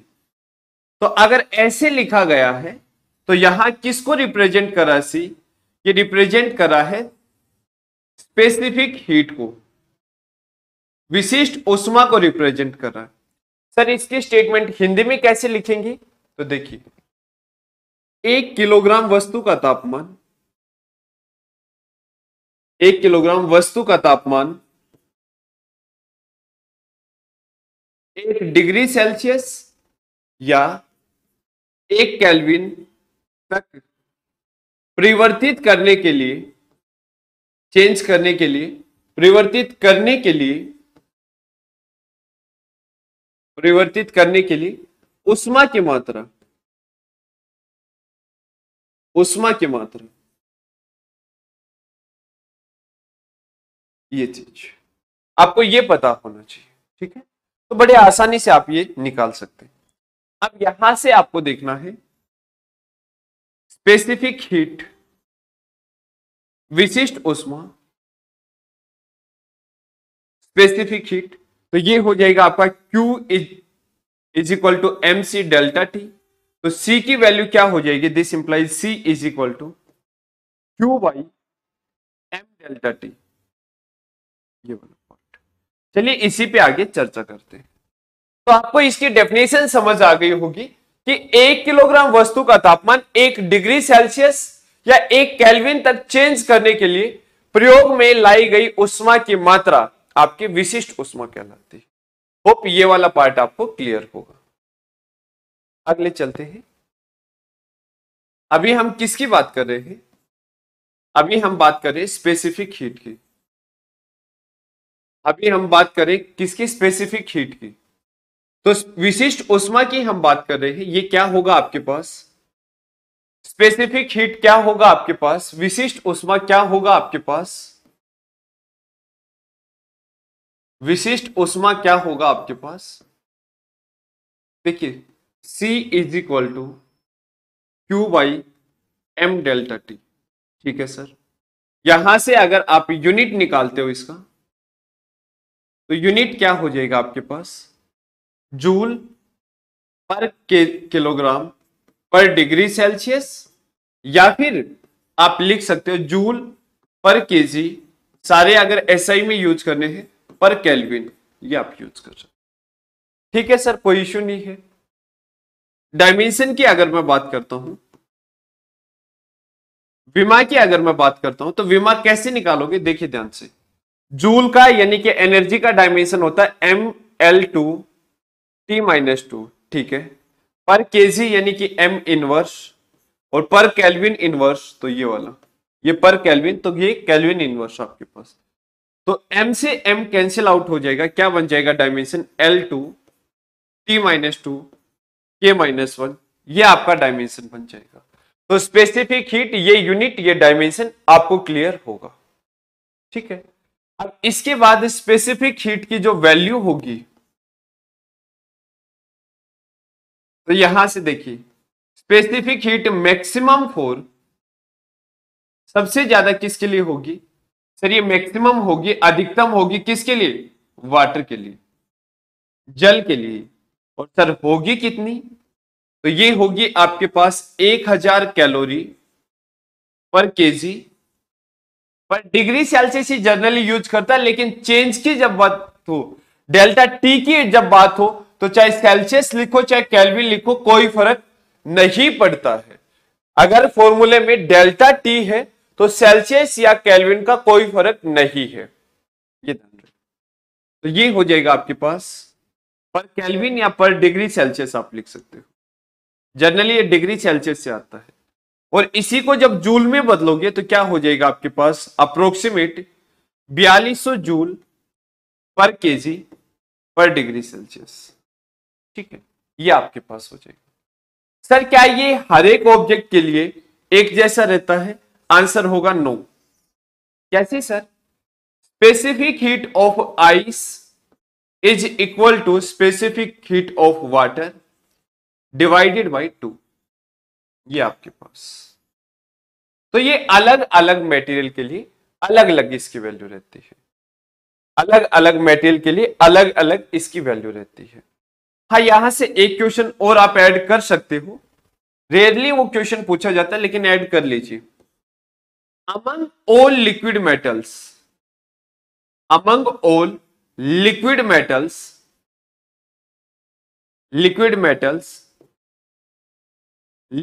तो अगर ऐसे लिखा गया है तो यहां किसको रिप्रेजेंट करा C ये रिप्रेजेंट करा है स्पेसिफिक हीट को विशिष्ट उष्मा को रिप्रेजेंट कर रहा है सर इसकी स्टेटमेंट हिंदी में कैसे लिखेंगे तो देखिए एक किलोग्राम वस्तु का तापमान एक किलोग्राम वस्तु का तापमान एक डिग्री सेल्सियस या एक कैलविन तक परिवर्तित करने के लिए चेंज करने के लिए परिवर्तित करने के लिए परिवर्तित करने के लिए उष्मा की मात्रा उष्मा की मात्रा ये चीज आपको ये पता होना चाहिए ठीक है तो बड़े आसानी से आप ये निकाल सकते हैं अब यहां से आपको देखना है स्पेसिफिक हीट विशिष्ट उष्मा स्पेसिफिक हीट तो ये हो जाएगा आपका Q is equal to M C delta T तो C की वैल्यू क्या हो जाएगी this implies C is equal to Q by M delta T ये बोलो चलिए इसी पे आगे चर्चा करते हैं तो आपको इसकी डेफिनेशन समझ आ गई होगी कि एक किलोग्राम वस्तु का तापमान एक डिग्री सेल्सियस या एक कैलविन तक चेंज करने के लिए प्रयोग में लाई गई उष्मा की मात्रा आपके विशिष्ट उष्मा कहलाती है होप ये वाला पार्ट आपको क्लियर होगा अगले चलते हैं अभी हम किसकी बात कर रहे हैं अभी हम बात कर रहे हैं स्पेसिफिक हीट की अभी हम बात करें किसकी स्पेसिफिक हीट की तो विशिष्ट उष्मा की हम बात कर रहे हैं ये क्या होगा आपके पास स्पेसिफिक हीट क्या होगा आपके पास विशिष्ट उष्मा क्या होगा आपके पास विशिष्ट उष्मा क्या होगा आपके पास देखिए C is equal to Q by M delta T ठीक है सर यहां से अगर आप यूनिट निकालते हो इसका तो यूनिट क्या हो जाएगा आपके पास जूल पर के किलोग्राम पर डिग्री सेल्सियस या फिर आप लिख सकते हो जूल पर केजी सारे अगर एसआई में यूज करने हैं पर कैलविन ये आप यूज कर सकते ठीक है सर कोई इश्यू नहीं है डायमेंशन की अगर मैं बात करता हूं विमा की अगर मैं बात करता हूं तो विमा कैसे निकालोगे देखिए ध्यान से जूल का यानी कि एनर्जी का डायमेंशन होता है M L two T minus two ठीक है पर केजी यानी कि एम इनवर्स और पर कैलविन इनवर्स तो ये वाला ये पर कैलविन तो ये कैलविन इनवर्स आपके पास तो एम से एम कैंसिल आउट हो जाएगा क्या बन जाएगा dimension L two T minus two के माइनस वन ये आपका डायमेंशन बन जाएगा तो स्पेसिफिक हीट ये यूनिट ये डायमेंशन आपको क्लियर होगा ठीक है अब इसके बाद स्पेसिफिक हीट की जो वैल्यू होगी तो यहां से देखिए स्पेसिफिक हीट मैक्सिमम फोर सबसे ज्यादा किसके लिए होगी सर ये मैक्सिमम होगी अधिकतम होगी किसके लिए वाटर के लिए जल के लिए और सर होगी कितनी तो ये होगी आपके पास 1000 कैलोरी पर केजी पर डिग्री सेल्सियस ही जनरली यूज करता है लेकिन चेंज की जब बात हो डेल्टा टी की जब बात हो तो चाहे सेल्सियस लिखो चाहे कैलविन लिखो कोई फर्क नहीं पड़ता है अगर फॉर्मूले में डेल्टा टी है तो सेल्सियस या कैलविन का कोई फर्क नहीं है ये तो ये हो जाएगा आपके पास पर कैलविन या पर डिग्री सेल्सियस आप लिख सकते हो जनरली ये डिग्री सेल्सियस से आता है और इसी को जब जूल में बदलोगे तो क्या हो जाएगा आपके पास अप्रोक्सीमेट 4200 जूल पर केजी पर डिग्री सेल्सियस ठीक है ये आपके पास हो जाएगा सर क्या ये हर एक ऑब्जेक्ट के लिए एक जैसा रहता है आंसर होगा नो कैसे sir specific heat of ice is equal to specific heat of water divided by two ये आपके पास तो ये अलग अलग मेटेरियल के लिए अलग अलग इसकी वैल्यू रहती है अलग अलग मेटेरियल के लिए अलग अलग इसकी वैल्यू रहती है हाँ यहां से एक क्वेश्चन और आप ऐड कर सकते हो रेयरली वो क्वेश्चन पूछा जाता है लेकिन ऐड कर लीजिए among all liquid metals among all liquid metals liquid metals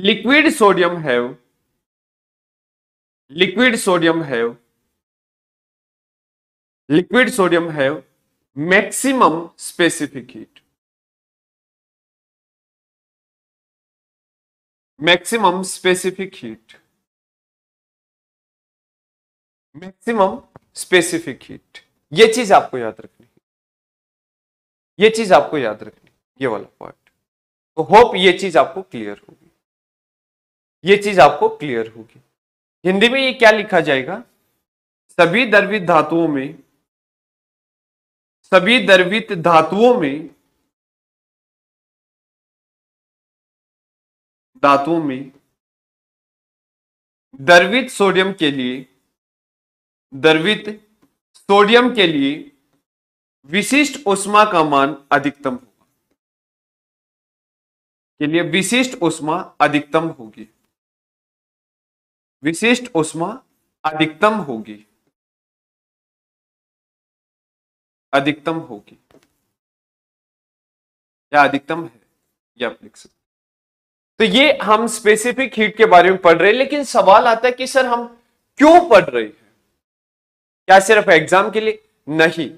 liquid sodium have liquid sodium have liquid sodium have maximum specific heat maximum specific heat maximum specific heat ये चीज आपको याद रखनी है ये चीज आपको याद रखनी ये वाला पॉइंट तो होप ये चीज आपको क्लियर होगी ये चीज आपको क्लियर होगी हिंदी में ये क्या लिखा जाएगा सभी दर्वित धातुओं में सभी दर्वित धातुओं में धातुओं में दर्वित सोडियम के लिए दर्वित सोडियम के लिए विशिष्ट उष्मा का मान अधिकतम होगा के लिए विशिष्ट उष्मा अधिकतम होगी विशिष्ट उष्मा अधिकतम होगी अधिकतम होगी या अधिकतम है या आप लिख सकते तो ये हम स्पेसिफिक हीट के बारे में पढ़ रहे हैं लेकिन सवाल आता है कि सर हम क्यों पढ़ रहे हैं क्या सिर्फ एग्जाम के लिए नहीं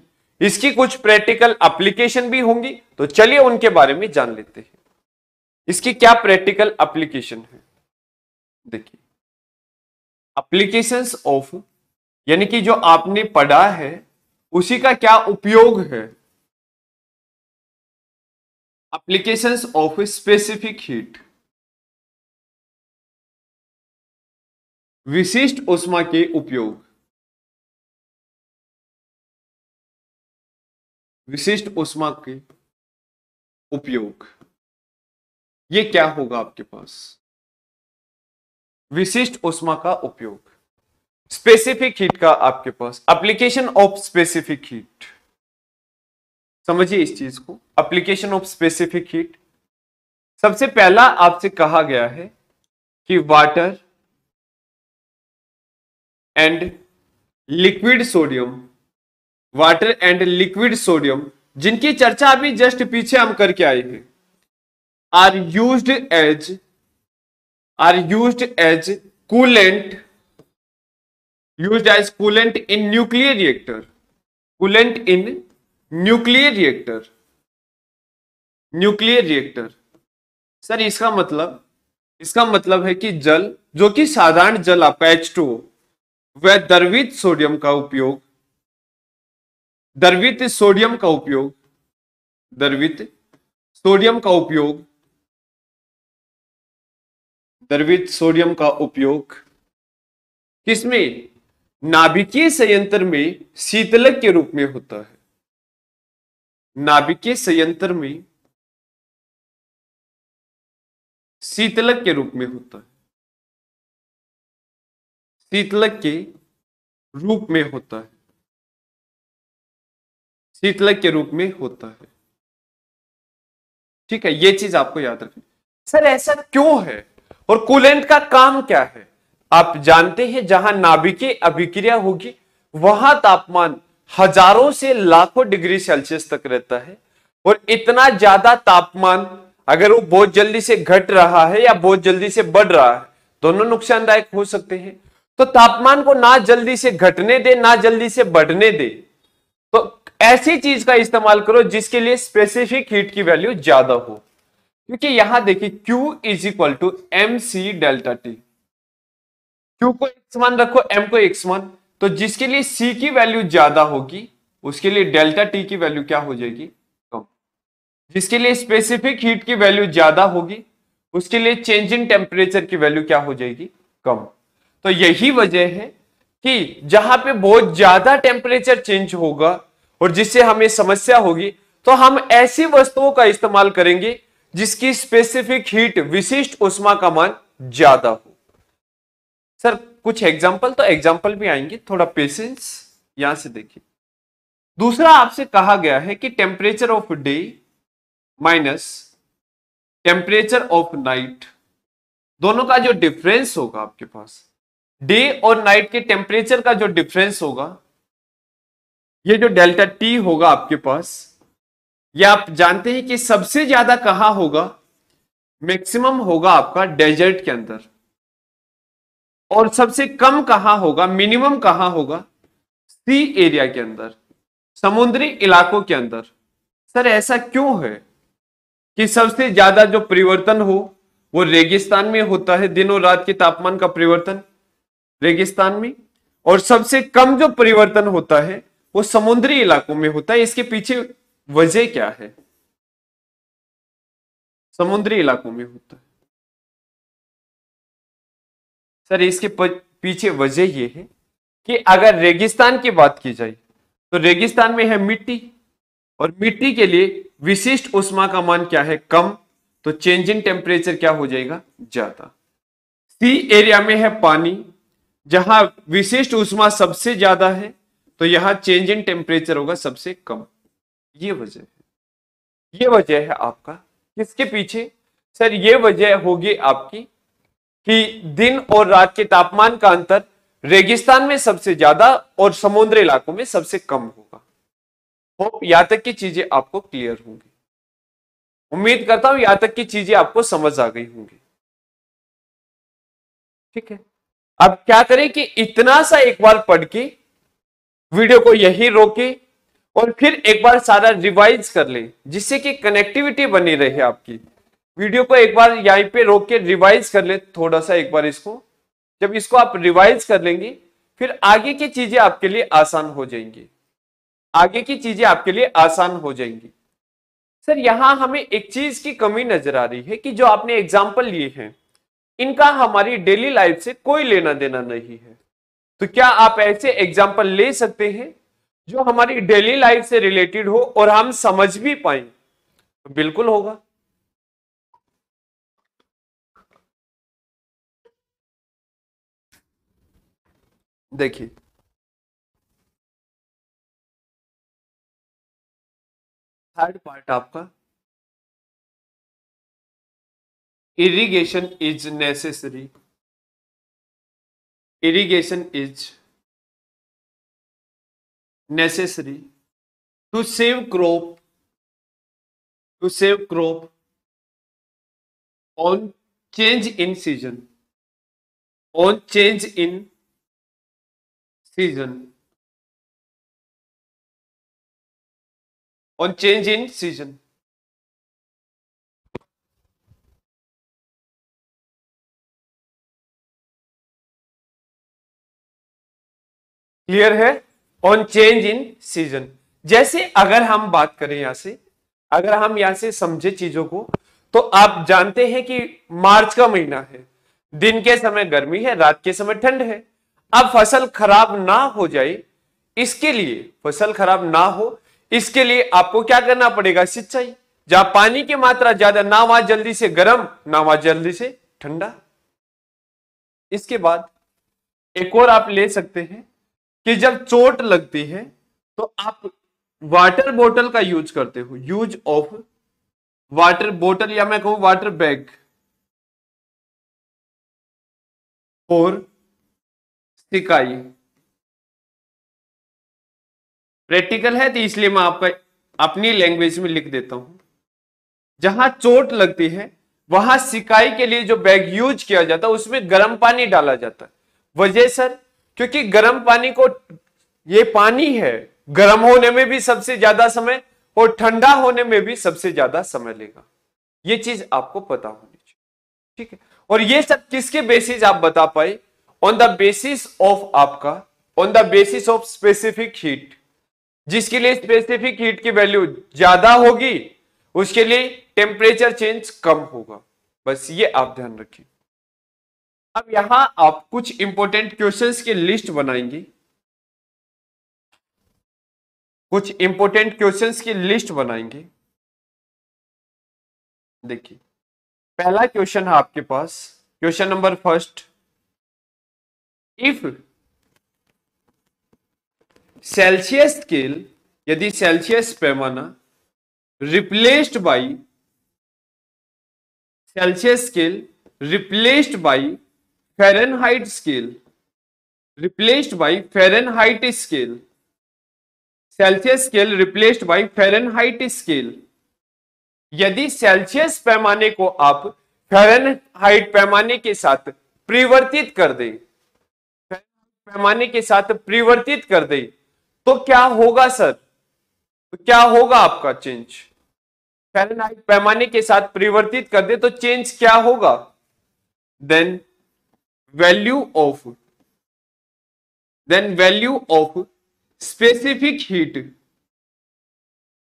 इसकी कुछ प्रैक्टिकल एप्लीकेशन भी होंगी तो चलिए उनके बारे में जान लेते हैं इसकी क्या प्रैक्टिकल एप्लीकेशन है देखिए अप्लीकेशन ऑफ यानी कि जो आपने पढ़ा है उसी का क्या उपयोग है अप्लीकेशन ऑफ स्पेसिफिक हीट विशिष्ट उष्मा के उपयोग विशिष्ट उष्मा के उपयोग ये क्या होगा आपके पास विशिष्ट उष्मा का उपयोग स्पेसिफिक हीट का आपके पास एप्लीकेशन ऑफ स्पेसिफिक हीट समझिए इस चीज को एप्लीकेशन ऑफ स्पेसिफिक हीट सबसे पहला आपसे कहा गया है कि water and liquid sodium water and liquid sodium जिनकी चर्चा अभी जस्ट पीछे हम करके आए हैं are used as are use as coolant use as coolant in nuclear reactor coolant in nuclear reactor nuclear reactor sir इसका मतलब इसका मतलब है कि जल जो कि साधारण जल आपका एच टू वह दर्वित सोडियम का उपयोग दर्वित सोडियम का उपयोग दर्वित सोडियम का उपयोग द्रवित सोडियम का उपयोग किसमें नाभिकीय संयंत्र में शीतलक के रूप में होता है नाभिकीय संयंत्र में शीतलक के रूप में होता है शीतलक के रूप में होता है शीतलक के रूप में होता है ठीक है ये चीज आपको याद रखनी सर ऐसा क्यों है और कूलेंट का काम क्या है आप जानते हैं जहां नाभिकीय अभिक्रिया होगी वहां तापमान हजारों से लाखों डिग्री सेल्सियस तक रहता है और इतना ज्यादा तापमान अगर वो बहुत जल्दी से घट रहा है या बहुत जल्दी से बढ़ रहा है दोनों नुकसानदायक हो सकते हैं तो तापमान को ना जल्दी से घटने दे ना जल्दी से बढ़ने दे तो ऐसी चीज का इस्तेमाल करो जिसके लिए स्पेसिफिक हीट की वैल्यू ज्यादा हो क्योंकि यहां देखिए Q is equal to M C delta T Q को एक्स वन रखो एम को एक्स वन तो जिसके लिए सी की वैल्यू ज्यादा होगी उसके लिए डेल्टा टी की वैल्यू क्या हो जाएगी कम तो, जिसके लिए स्पेसिफिक हीट की वैल्यू ज्यादा होगी उसके लिए चेंज इन टेम्परेचर की वैल्यू क्या हो जाएगी कम तो यही वजह है कि जहां पे बहुत ज्यादा टेम्परेचर चेंज होगा और जिससे हमें समस्या होगी तो हम ऐसी वस्तुओं का इस्तेमाल करेंगे जिसकी स्पेसिफिक हीट विशिष्ट उष्मा का मान ज्यादा हो सर कुछ एग्जाम्पल तो एग्जाम्पल भी आएंगे थोड़ा पेशेंस यहां से देखिए दूसरा आपसे कहा गया है कि temperature of day minus temperature of night दोनों का जो डिफरेंस होगा आपके पास डे और नाइट के टेम्परेचर का जो डिफरेंस होगा ये जो डेल्टा टी होगा आपके पास या आप जानते हैं कि सबसे ज्यादा कहा होगा मैक्सिमम होगा आपका डेजर्ट के अंदर और सबसे कम कहा होगा मिनिमम कहा होगा सी एरिया के अंदर समुद्री इलाकों के अंदर सर ऐसा क्यों है कि सबसे ज्यादा जो परिवर्तन हो वो रेगिस्तान में होता है दिन और रात के तापमान का परिवर्तन रेगिस्तान में और सबसे कम जो परिवर्तन होता है वो समुद्री इलाकों में होता है इसके पीछे वजह क्या है समुद्री इलाकों में होता है सर इसके पीछे वजह यह है कि अगर रेगिस्तान की बात की जाए तो रेगिस्तान में है मिट्टी और मिट्टी के लिए विशिष्ट उष्मा का मान क्या है कम तो चेंज इन टेम्परेचर क्या हो जाएगा ज्यादा सी एरिया में है पानी जहां विशिष्ट उष्मा सबसे ज्यादा है तो यहां चेंज इन टेम्परेचर होगा सबसे कम ये वजह है ये वजह है आपका किसके पीछे सर ये वजह होगी आपकी कि दिन और रात के तापमान का अंतर रेगिस्तान में सबसे ज्यादा और समुद्र इलाकों में सबसे कम होगा होप यहां तक की चीजें आपको क्लियर होंगी उम्मीद करता हूं यहां तक की चीजें आपको समझ आ गई होंगी ठीक है अब क्या करें कि इतना सा एक बार पढ़ के वीडियो को यही रोके और फिर एक बार सारा रिवाइज कर लें जिससे कि कनेक्टिविटी बनी रहे आपकी वीडियो को एक बार यहीं पे रोक के रिवाइज कर लें थोड़ा सा एक बार इसको जब इसको आप रिवाइज कर लेंगे फिर आगे की चीजें आपके लिए आसान हो जाएंगी आगे की चीजें आपके लिए आसान हो जाएंगी सर यहाँ हमें एक चीज की कमी नजर आ रही है कि जो आपने एग्जाम्पल लिए हैं इनका हमारी डेली लाइफ से कोई लेना देना नहीं है तो क्या आप ऐसे एग्जाम्पल ले सकते हैं जो हमारी डेली लाइफ से रिलेटेड हो और हम समझ भी पाए तो बिल्कुल होगा देखिए थर्ड पार्ट आपका irrigation is necessary irrigation is necessary to save crop to save crop on change in season on change in season on change in season clear है ऑन चेंज इन सीजन जैसे अगर हम बात करें यहां से अगर हम यहां से समझे चीजों को तो आप जानते हैं कि मार्च का महीना है दिन के समय गर्मी है रात के समय ठंड है अब फसल खराब ना हो जाए इसके लिए फसल खराब ना हो इसके लिए आपको क्या करना पड़ेगा सिंचाई जहां पानी की मात्रा ज्यादा ना वहां जल्दी से गर्म ना वहां जल्दी से ठंडा इसके बाद एक और आप ले सकते हैं कि जब चोट लगती है तो आप वाटर बोतल का यूज करते हो यूज ऑफ वाटर बोतल या मैं कहूं वाटर बैग और सिकाई प्रैक्टिकल है तो इसलिए मैं आपका अपनी लैंग्वेज में लिख देता हूं जहां चोट लगती है वहां सिकाई के लिए जो बैग यूज किया जाता है उसमें गर्म पानी डाला जाता है वजह सर क्योंकि गर्म पानी को ये पानी है गर्म होने में भी सबसे ज्यादा समय और ठंडा होने में भी सबसे ज्यादा समय लेगा ये चीज आपको पता होनी चाहिए ठीक है और ये सब किसके बेसिस आप बता पाए ऑन द बेसिस ऑफ आपका on the basis of specific heat जिसके लिए स्पेसिफिक हीट की वैल्यू ज्यादा होगी उसके लिए टेम्परेचर चेंज कम होगा बस ये आप ध्यान रखिए अब यहां आप कुछ इंपोर्टेंट क्वेश्चंस की लिस्ट बनाएंगे कुछ इंपोर्टेंट क्वेश्चंस की लिस्ट बनाएंगे देखिए पहला क्वेश्चन है आपके पास question number first if Celsius scale यदि सेल्सियस पैमाना replaced by Celsius scale replaced by Fahrenheit scale replaced by Fahrenheit scale Celsius scale replaced by Fahrenheit scale यदि सेल्सियस पैमाने को आप फेरनहाइट पैमाने के साथ परिवर्तित कर दे पैमाने के साथ परिवर्तित कर दे तो क्या होगा सर तो क्या होगा आपका चेंज फेरनहाइट पैमाने के साथ परिवर्तित कर दे तो चेंज क्या होगा then value of then value of specific heat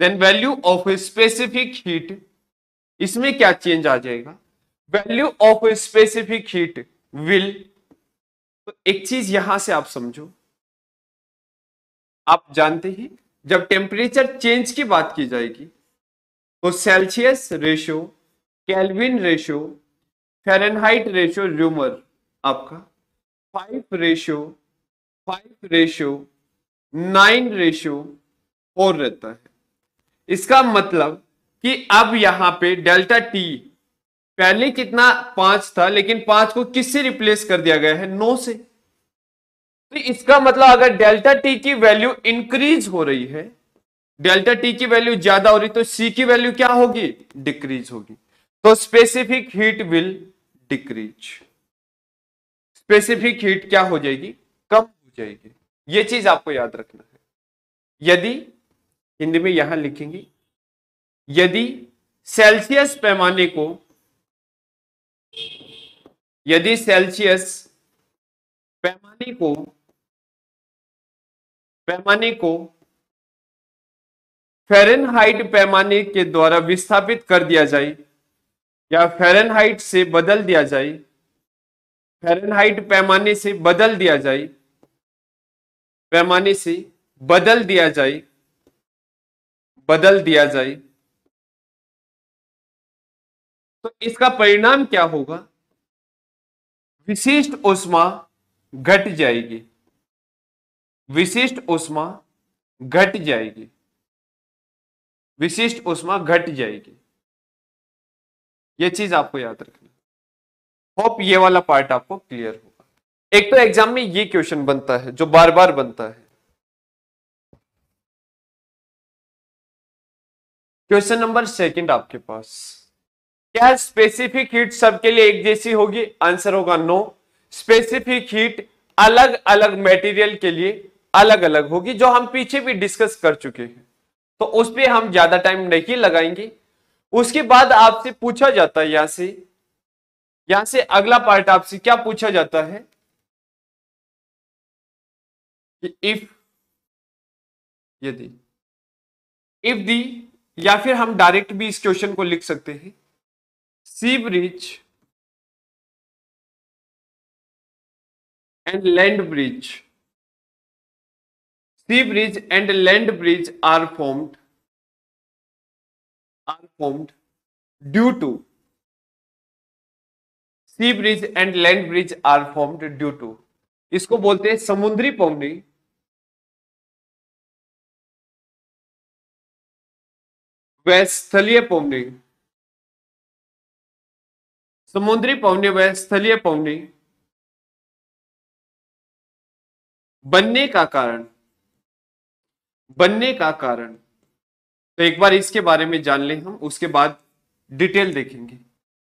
then value of specific heat इसमें क्या चेंज आ जाएगा value of specific heat will तो एक चीज यहां से आप समझो आप जानते हैं जब टेम्परेचर चेंज की बात की जाएगी तो Celsius ratio kelvin ratio Fahrenheit ratio Romer आपका five ratio five ratio nine ratio four रहता है इसका मतलब कि अब यहां पे डेल्टा टी पहले कितना पांच था लेकिन पांच को किससे रिप्लेस कर दिया गया है नौ से तो इसका मतलब अगर डेल्टा टी की वैल्यू इंक्रीज हो रही है डेल्टा टी की वैल्यू ज्यादा हो रही तो सी की वैल्यू क्या होगी डिक्रीज होगी तो specific heat will decrease specific heat क्या हो जाएगी कम हो जाएगी ये चीज आपको याद रखना है यदि हिंदी में यहां लिखेंगे यदि सेल्सियस पैमाने को यदि सेल्सियस पैमाने को पैमाने को फेरनहाइट पैमाने के द्वारा विस्थापित कर दिया जाए या फेरनहाइट से बदल दिया जाए फेरनहाइट पैमाने से बदल दिया जाए पैमाने से बदल दिया जाए बदल दिया जाए तो इसका परिणाम क्या होगा विशिष्ट उष्मा घट जाएगी विशिष्ट उष्मा घट जाएगी विशिष्ट उष्मा घट जाएगी यह चीज आपको याद रखनी होप ये वाला पार्ट आपको क्लियर होगा एक तो एग्जाम में ये क्वेश्चन बनता है जो बार बार बनता है क्वेश्चन नंबर सेकंड आपके पास क्या स्पेसिफिक हीट सबके लिए एक जैसी होगी आंसर होगा नो स्पेसिफिक हीट अलग अलग मटेरियल के लिए अलग अलग होगी जो हम पीछे भी डिस्कस कर चुके हैं तो उस पर हम ज्यादा टाइम नहीं लगाएंगे उसके बाद आपसे पूछा जाता है यहां से यहां से अगला पार्ट आपसे क्या पूछा जाता है कि इफ यदि इफ दी या फिर हम डायरेक्ट भी इस क्वेश्चन को लिख सकते हैं sea bridge and land bridge sea bridge and land bridge are formed are formed due to sea bridge and land bridge are formed due to इसको बोलते हैं समुद्री पौंडी व स्थलीय पौंडी समुद्री पौंडी व स्थलीय पौंडी बनने का कारण बनने का कारण तो एक बार इसके बारे में जान लें हम उसके बाद डिटेल देखेंगे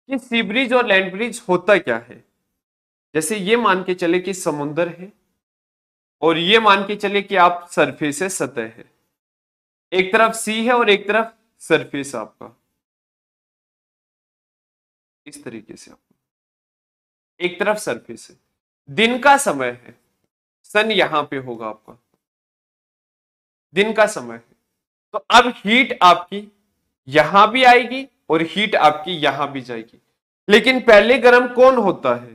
कि सी ब्रिज और लैंड ब्रिज होता क्या है जैसे ये मान के चले कि समुंदर है और ये मान के चले कि आप सरफेस है सतह है एक तरफ सी है और एक तरफ सरफेस आपका इस तरीके से आपका एक तरफ सरफेस है दिन का समय है सन यहां पे होगा आपका दिन का समय है तो अब हीट आपकी यहां भी आएगी और हीट आपकी यहां भी जाएगी लेकिन पहले गर्म कौन होता है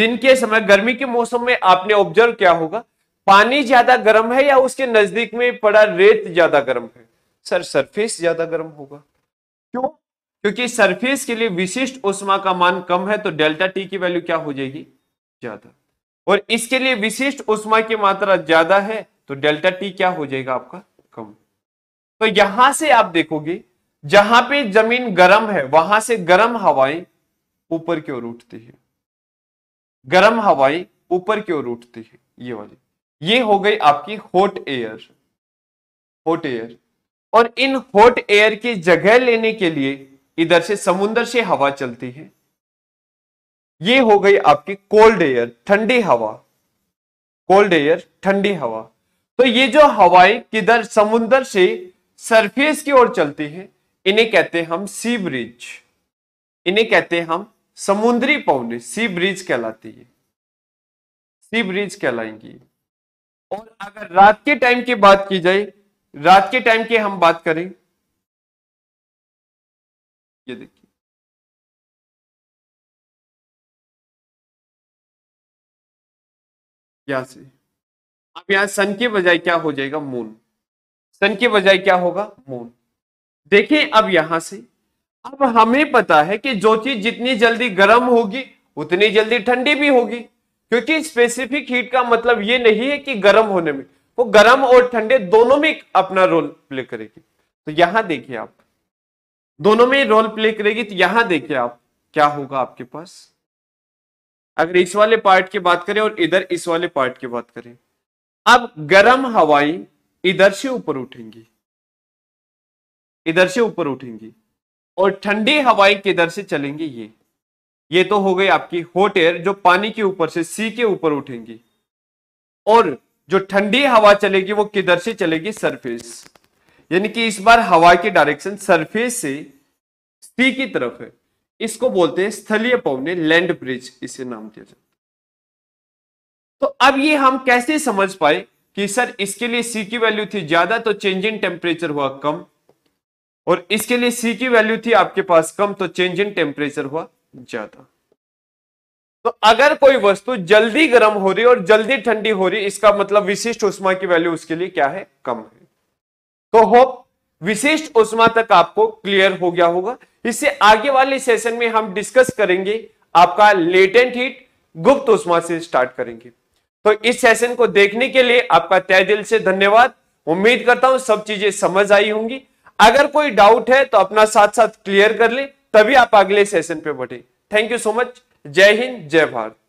दिन के समय गर्मी के मौसम में आपने ऑब्जर्व क्या होगा पानी ज्यादा गर्म है या उसके नजदीक में पड़ा रेत ज्यादा गर्म है सर सरफेस ज्यादा गर्म होगा क्यों क्योंकि सरफेस के लिए विशिष्ट उष्मा का मान कम है तो डेल्टा टी की वैल्यू क्या हो जाएगी ज्यादा और इसके लिए विशिष्ट उष्मा की मात्रा ज्यादा है तो डेल्टा टी क्या हो जाएगा आपका कम तो यहां से आप देखोगे जहां पे जमीन गर्म है वहां से गर्म हवाएं ऊपर की ओर उठती है गर्म हवाएं ऊपर की ओर उठती है ये वाली ये हो गई आपकी हॉट एयर हॉट एयर और इन हॉट एयर की जगह लेने के लिए इधर से समुद्र से हवा चलती है ये हो गई आपकी कोल्ड एयर ठंडी हवा कोल्ड एयर ठंडी हवा तो ये जो हवाएं किधर समुद्र से सरफेस की ओर चलती है इन्हें कहते हैं हम सी ब्रिज इन्हें कहते हैं हम समुद्री पौने सी ब्रिज कहलाती है सी ब्रिज कहलाएंगी और अगर रात के टाइम की बात की जाए रात के टाइम की हम बात करें ये देखिए यहां से अब यहां सन के बजाय क्या हो जाएगा मून सन के बजाय क्या होगा मून देखें अब यहां से अब हमें पता है कि जो चीज जितनी जल्दी गर्म होगी उतनी जल्दी ठंडी भी होगी क्योंकि स्पेसिफिक हीट का मतलब ये नहीं है कि गर्म होने में वो गर्म और ठंडे दोनों में अपना रोल प्ले करेगी तो यहां देखिए आप दोनों में रोल प्ले करेगी तो यहां देखिए आप क्या होगा आपके पास अगर इस वाले पार्ट की बात करें और इधर इस वाले पार्ट की बात करें अब गर्म हवाएं इधर से ऊपर उठेंगी इधर से ऊपर उठेंगी और ठंडी हवाएं किधर से चलेंगी ये ये तो हो गई आपकी हॉट एयर जो पानी के ऊपर से सी के ऊपर उठेंगी और जो ठंडी हवा चलेगी वो किधर से चलेगी सरफेस यानी कि इस बार हवा की डायरेक्शन सरफेस से सी की तरफ है इसको बोलते हैं स्थलीय पवने लैंड ब्रिज इसे नाम दिया जाता तो अब ये हम कैसे समझ पाए कि सर इसके लिए सी की वैल्यू थी ज्यादा तो चेंज इन टेम्परेचर हुआ कम और इसके लिए सी की वैल्यू थी आपके पास कम तो चेंज इन टेम्परेचर हुआ ज्यादा तो अगर कोई वस्तु जल्दी गर्म हो रही और जल्दी ठंडी हो रही इसका मतलब विशिष्ट उष्मा की वैल्यू उसके लिए क्या है कम है तो होप विशिष्ट उष्मा तक आपको क्लियर हो गया होगा इससे आगे वाले सेशन में हम डिस्कस करेंगे आपका लेटेंट हीट गुप्त उष्मा से स्टार्ट करेंगे तो इस सेशन को देखने के लिए आपका तय दिल से धन्यवाद उम्मीद करता हूं सब चीजें समझ आई होंगी अगर कोई डाउट है तो अपना साथ साथ क्लियर कर ले तभी आप अगले सेशन पे बढ़े थैंक यू सो मच जय हिंद जय भारत